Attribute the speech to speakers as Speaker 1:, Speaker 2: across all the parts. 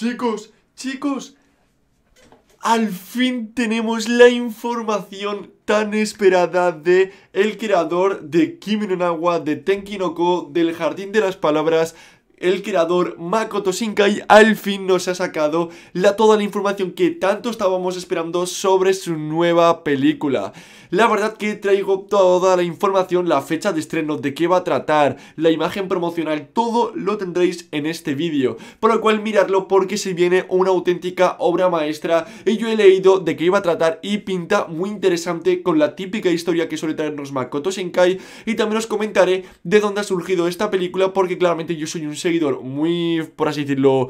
Speaker 1: Chicos, chicos, al fin tenemos la información tan esperada de el creador de Kimi no de Tenki no Ko, del Jardín de las Palabras, el creador Makoto Shinkai al fin nos ha sacado la, toda la información que tanto estábamos esperando sobre su nueva película. La verdad que traigo toda la información, la fecha de estreno, de qué va a tratar, la imagen promocional, todo lo tendréis en este vídeo. Por lo cual miradlo porque se viene una auténtica obra maestra y yo he leído de qué iba a tratar y pinta muy interesante con la típica historia que suele traernos Makoto Shinkai y también os comentaré de dónde ha surgido esta película porque claramente yo soy un seguidor muy, por así decirlo,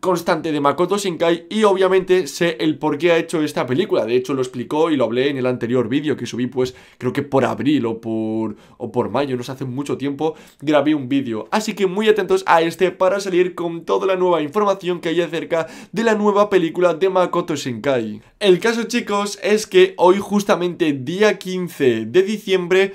Speaker 1: constante de Makoto Shinkai y obviamente sé el por qué ha hecho esta película. De hecho lo explicó y lo hablé en el anterior vídeo que subí pues creo que por abril o por, o por mayo, no sé, hace mucho tiempo grabé un vídeo. Así que muy atentos a este para salir con toda la nueva información que hay acerca de la nueva película de Makoto Shinkai. El caso chicos es que hoy justamente día 15 de diciembre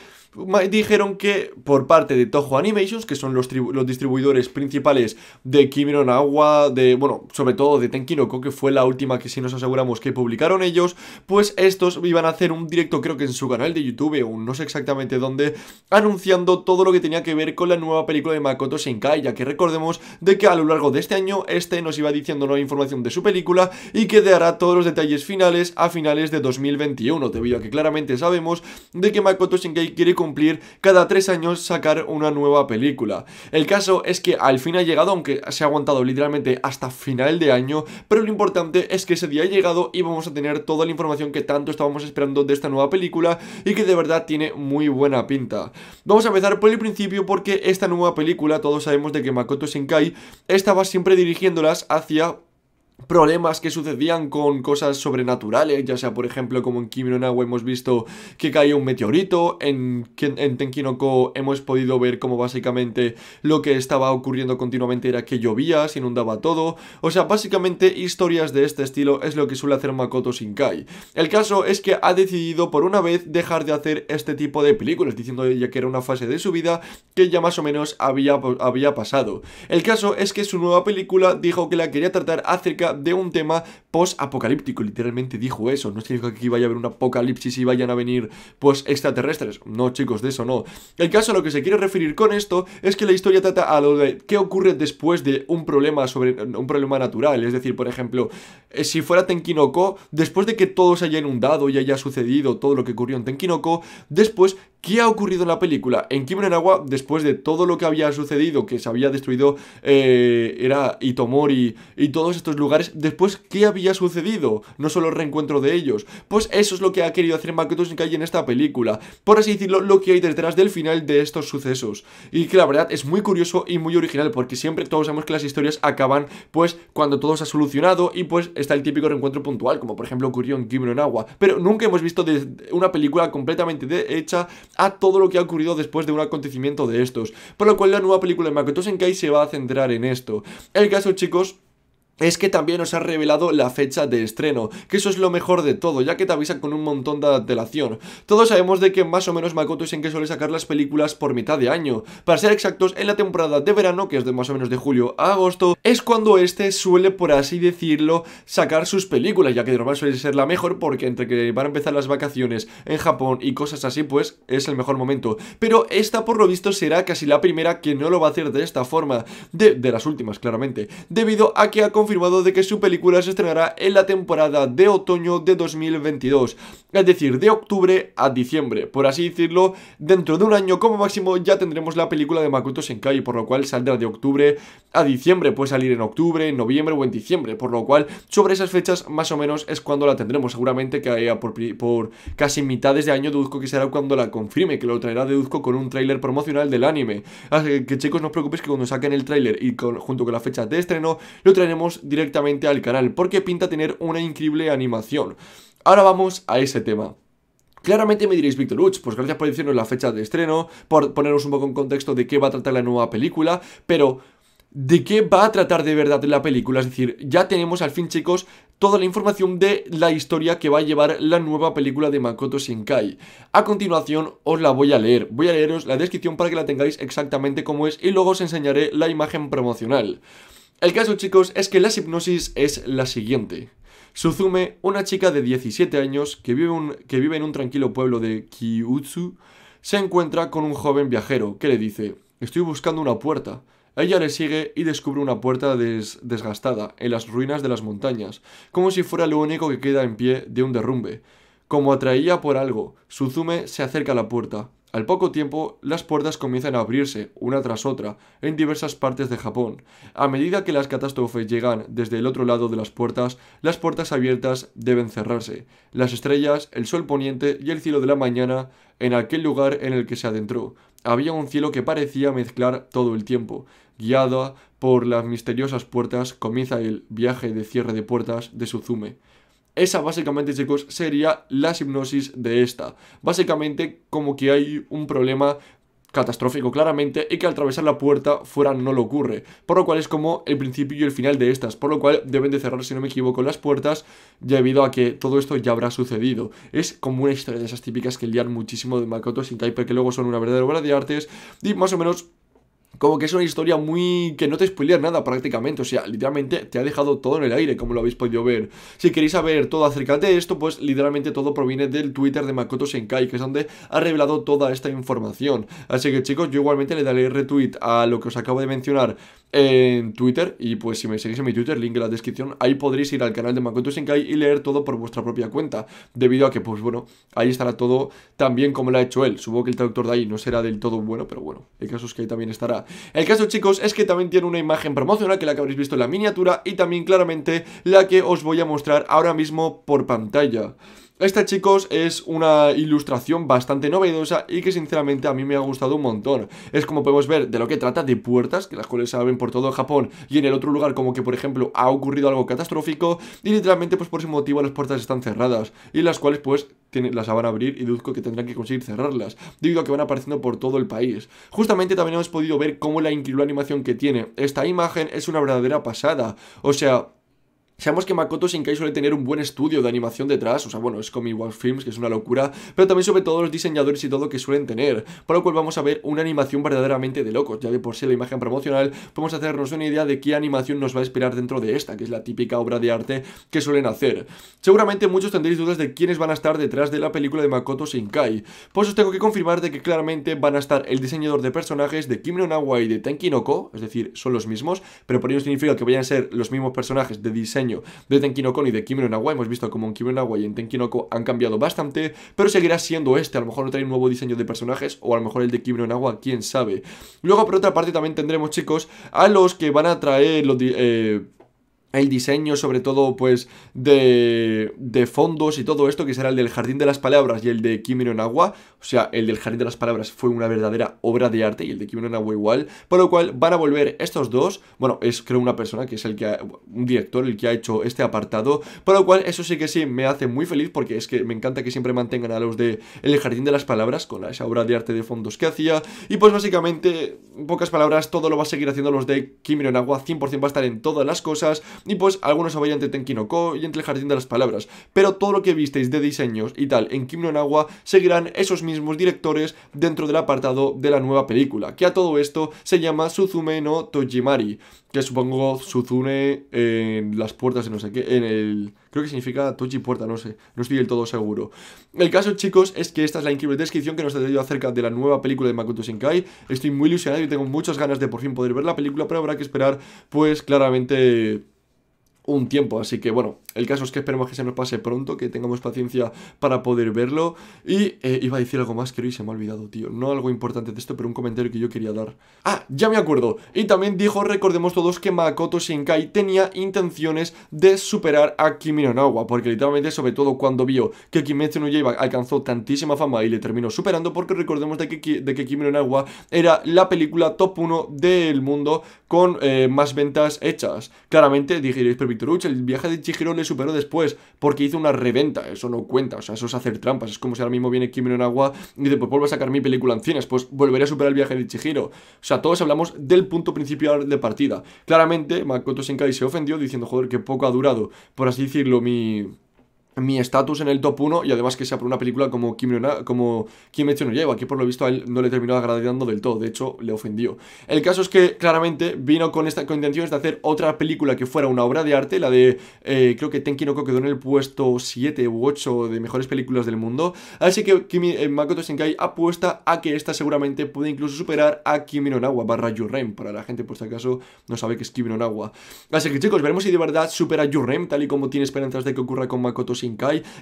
Speaker 1: dijeron que por parte de Toho Animations, que son los, distribuidores principales de Kimi Nawa, de, bueno, sobre todo de Tenkinoko, que fue la última que si nos aseguramos que publicaron ellos, pues estos iban a hacer un directo, creo que en su canal de YouTube, o no sé exactamente dónde, anunciando todo lo que tenía que ver con la nueva película de Makoto Shinkai, ya que recordemos de que a lo largo de este año, este nos iba diciendo nueva información de su película y que dará todos los detalles finales a finales de 2021, debido a que claramente sabemos de que Makoto Shinkai quiere cumplir cada tres años sacar una nueva película. El caso es que al fin ha llegado, aunque se ha aguantado literalmente hasta final de año, pero lo importante es que ese día ha llegado y vamos a tener toda la información que tanto estábamos esperando de esta nueva película y que de verdad tiene muy buena pinta. Vamos a empezar por el principio porque esta nueva película, todos sabemos de que Makoto Shinkai estaba siempre dirigiéndolas hacia problemas que sucedían con cosas sobrenaturales, ya sea por ejemplo como en Kimi no hemos visto que caía un meteorito, en, en Tenki no Ko hemos podido ver como básicamente lo que estaba ocurriendo continuamente era que llovía, se inundaba todo, o sea, básicamente historias de este estilo es lo que suele hacer Makoto Shinkai. El caso es que ha decidido por una vez dejar de hacer este tipo de películas, diciendo ella que era una fase de su vida que ya más o menos había, había pasado. El caso es que su nueva película dijo que la quería tratar acerca de un tema post-apocalíptico. Literalmente dijo eso. No es que aquí vaya a haber un apocalipsis y vayan a venir, pues, extraterrestres. No, chicos, de eso no. El caso a lo que se quiere referir con esto es que la historia trata a lo de qué ocurre después de un problema sobre un problema natural. Es decir, por ejemplo, eh, si fuera Tenkinoko, después de que todo se haya inundado y haya sucedido todo lo que ocurrió en Tenkinoko, después, ¿Qué ha ocurrido en la película? En Kimen en Agua, después de todo lo que había sucedido, que se había destruido, eh, era Itomori y todos estos lugares, después, ¿qué había sucedido? No solo el reencuentro de ellos. Pues eso es lo que ha querido hacer Makoto Shinkai en esta película. Por así decirlo, lo que hay detrás del final de estos sucesos. Y que la verdad es muy curioso y muy original, porque siempre todos sabemos que las historias acaban, pues, cuando todo se ha solucionado y, pues, está el típico reencuentro puntual, como por ejemplo ocurrió en Kimen en Agua. Pero nunca hemos visto de una película completamente de hecha a todo lo que ha ocurrido después de un acontecimiento de estos. Por lo cual la nueva película de Makoto Senkai se va a centrar en esto. El caso, chicos es que también nos ha revelado la fecha de estreno, que eso es lo mejor de todo, ya que te avisa con un montón de antelación. Todos sabemos de que más o menos Makoto es en que suele sacar las películas por mitad de año. Para ser exactos, en la temporada de verano, que es de más o menos de julio a agosto, es cuando este suele, por así decirlo, sacar sus películas, ya que de normal suele ser la mejor, porque entre que van a empezar las vacaciones en Japón y cosas así, pues es el mejor momento. Pero esta, por lo visto, será casi la primera que no lo va a hacer de esta forma, de, de las últimas, claramente, debido a que ha confirmado de que su película se estrenará en la temporada de otoño de 2022, es decir, de octubre a diciembre. Por así decirlo, dentro de un año como máximo ya tendremos la película de Makoto Senkai, por lo cual saldrá de octubre a diciembre, puede salir en octubre, en noviembre o en diciembre, por lo cual sobre esas fechas más o menos es cuando la tendremos, seguramente que haya por, casi mitades de año deduzco que será cuando la confirme, que lo traerá deduzco con un tráiler promocional del anime. Así que chicos, no os preocupéis que cuando saquen el tráiler y junto con la fecha de estreno, lo traeremos directamente al canal, porque pinta tener una increíble animación. Ahora vamos a ese tema. Claramente me diréis, Víctor Uch, pues gracias por decirnos la fecha de estreno, por ponernos un poco en contexto de qué va a tratar la nueva película, pero de qué va a tratar de verdad la película. Es decir, ya tenemos al fin, chicos, toda la información de la historia que va a llevar la nueva película de Makoto Shinkai. A continuación os la voy a leer. Voy a leeros la descripción para que la tengáis exactamente como es y luego os enseñaré la imagen promocional. El caso, chicos, es que la hipnosis es la siguiente. Suzume, una chica de 17 años que vive, en un tranquilo pueblo de Kyutsu, se encuentra con un joven viajero que le dice, estoy buscando una puerta. Ella le sigue y descubre una puerta desgastada en las ruinas de las montañas, como si fuera lo único que queda en pie de un derrumbe. Como atraída por algo, Suzume se acerca a la puerta, al poco tiempo, las puertas comienzan a abrirse, una tras otra, en diversas partes de Japón. A medida que las catástrofes llegan desde el otro lado de las puertas, las puertas abiertas deben cerrarse. Las estrellas, el sol poniente y el cielo de la mañana en aquel lugar en el que se adentró. Había un cielo que parecía mezclar todo el tiempo. Guiada por las misteriosas puertas, comienza el viaje de cierre de puertas de Suzume. Esa básicamente, chicos, sería la hipnosis de esta. Básicamente como que hay un problema catastrófico claramente y que al atravesar la puerta fuera no lo ocurre, por lo cual es como el principio y el final de estas, por lo cual deben de cerrar si no me equivoco las puertas debido a que todo esto ya habrá sucedido. Es como una historia de esas típicas que lian muchísimo de Makoto Shinkai que luego son una verdadera obra de artes y más o menos como que es una historia muy... que no te spoiler nada prácticamente, o sea, literalmente te ha dejado todo en el aire, como lo habéis podido ver. Si queréis saber todo acerca de esto, pues literalmente todo proviene del Twitter de Makoto Senkai, que es donde ha revelado toda esta información. Así que chicos, yo igualmente le daré retweet a lo que os acabo de mencionar en Twitter, y pues si me seguís en mi Twitter, link en la descripción, ahí podréis ir al canal de Makoto Senkai y leer todo por vuestra propia cuenta, debido a que, pues bueno, ahí estará todo También como lo ha hecho él. Supongo que el traductor de ahí no será del todo bueno, pero bueno, el caso es que ahí también estará el caso chicos es que también tiene una imagen promocional que la que habréis visto en la miniatura y también claramente la que os voy a mostrar ahora mismo por pantalla. Esta chicos es una ilustración bastante novedosa y que sinceramente a mí me ha gustado un montón Es como podemos ver de lo que trata de puertas, que las cuales se abren por todo Japón y en el otro lugar como que por ejemplo ha ocurrido algo catastrófico Y literalmente pues por ese motivo las puertas están cerradas y las cuales pues tienen, las van a abrir y deduzco que tendrán que conseguir cerrarlas Debido a que van apareciendo por todo el país Justamente también hemos podido ver cómo la, increíble animación que tiene esta imagen es una verdadera pasada O sea... Sabemos que Makoto Shinkai suele tener un buen estudio de animación detrás, o sea, bueno, es como igual Films, que es una locura, pero también sobre todo los diseñadores y todo que suelen tener, por lo cual vamos a ver una animación verdaderamente de locos, ya de por sí la imagen promocional podemos hacernos una idea de qué animación nos va a esperar dentro de esta, que es la típica obra de arte que suelen hacer. Seguramente muchos tendréis dudas de quiénes van a estar detrás de la película de Makoto Shinkai, por eso os tengo que confirmar de que claramente van a estar el diseñador de personajes de Kim Nawa y de Tenki ko es decir, son los mismos, pero por ello significa que vayan a ser los mismos personajes de diseño de de Tenkinoko ni de Kimi no Hemos visto como en Kimi y en Tenkinoko han cambiado bastante, pero seguirá siendo este. A lo mejor no trae un nuevo diseño de personajes o a lo mejor el de Kimi no quién sabe. Luego, por otra parte, también tendremos, chicos, a los que van a traer los... Eh, el diseño, sobre todo, pues, de, de, fondos y todo esto, que será el del Jardín de las Palabras y el de Kimi en agua O sea, el del Jardín de las Palabras fue una verdadera obra de arte y el de Kimi no agua igual. Por lo cual, van a volver estos dos. Bueno, es creo una persona que es el que ha, un director, el que ha hecho este apartado. Por lo cual, eso sí que sí me hace muy feliz porque es que me encanta que siempre mantengan a los de El Jardín de las Palabras con esa obra de arte de fondos que hacía. Y pues, básicamente, en pocas palabras, todo lo va a seguir haciendo los de Kimi no 100% va a estar en todas las cosas y pues algunos vayan entre Tenkinoko y entre el Jardín de las Palabras, pero todo lo que visteis de diseños y tal en Kim no Agua seguirán esos mismos directores dentro del apartado de la nueva película, que a todo esto se llama Suzume no Tojimari, que supongo Suzune en las puertas de no sé qué, en el... Creo que significa Toji Puerta, no sé, no estoy del todo seguro. El caso, chicos, es que esta es la increíble descripción que nos ha traído acerca de la nueva película de Makoto Shinkai. Estoy muy ilusionado y tengo muchas ganas de por fin poder ver la película, pero habrá que esperar, pues, claramente un tiempo. Así que bueno, el caso es que esperemos que se nos pase pronto, que tengamos paciencia para poder verlo. Y eh, iba a decir algo más, creo, y se me ha olvidado, tío. No algo importante de esto, pero un comentario que yo quería dar. Ah, ya me acuerdo. Y también dijo, recordemos todos, que Makoto Shinkai tenía intenciones de superar a Kimi no Nawa, porque literalmente, sobre todo cuando vio que Kimetsu no Yaiba alcanzó tantísima fama y le terminó superando, porque recordemos de que, de que Kimi no era la película top 1 del mundo con eh, más ventas hechas. Claramente, diréis, pero el viaje de Chihiro le superó después porque hizo una reventa, eso no cuenta, o sea, eso es hacer trampas, es como si ahora mismo viene Kimi en Agua y después pues vuelvo a sacar mi película en cines, pues volveré a superar el viaje de Chihiro. O sea, todos hablamos del punto principal de partida. Claramente, Makoto Senkai se ofendió diciendo, joder, que poco ha durado, por así decirlo, mi mi estatus en el top 1 y además que sea por una película como Kim, como Kim no lleva, que por lo visto a él no le terminó agradeciendo del todo, de hecho le ofendió. El caso es que claramente vino con, esta, con intenciones de hacer otra película que fuera una obra de arte, la de eh, creo que Tenki no quedó en el puesto 7 u 8 de mejores películas del mundo, así que eh, Makoto Shinkai apuesta a que esta seguramente puede incluso superar a Kimi no Nawa barra Yurem, para la gente por si acaso no sabe que es Kimi no Así que chicos, veremos si de verdad supera Yurem tal y como tiene esperanzas de que ocurra con Makoto Shinkai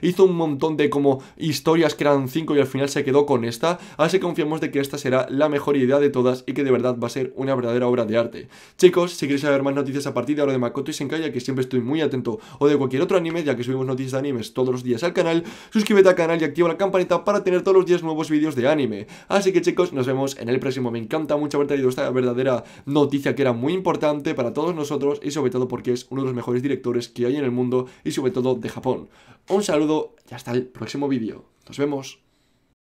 Speaker 1: hizo un montón de como historias que eran 5 y al final se quedó con esta, así que confiamos de que esta será la mejor idea de todas y que de verdad va a ser una verdadera obra de arte. Chicos, si queréis saber más noticias a partir de ahora de Makoto y Shinkai, ya que siempre estoy muy atento, o de cualquier otro anime, ya que subimos noticias de animes todos los días al canal, suscríbete al canal y activa la campanita para tener todos los días nuevos vídeos de anime. Así que chicos, nos vemos en el próximo. Me encanta mucho haber traído esta verdadera noticia que era muy importante para todos nosotros y sobre todo porque es uno de los mejores directores que hay en el mundo y sobre todo de Japón. Un saludo y hasta el próximo vídeo. Nos vemos.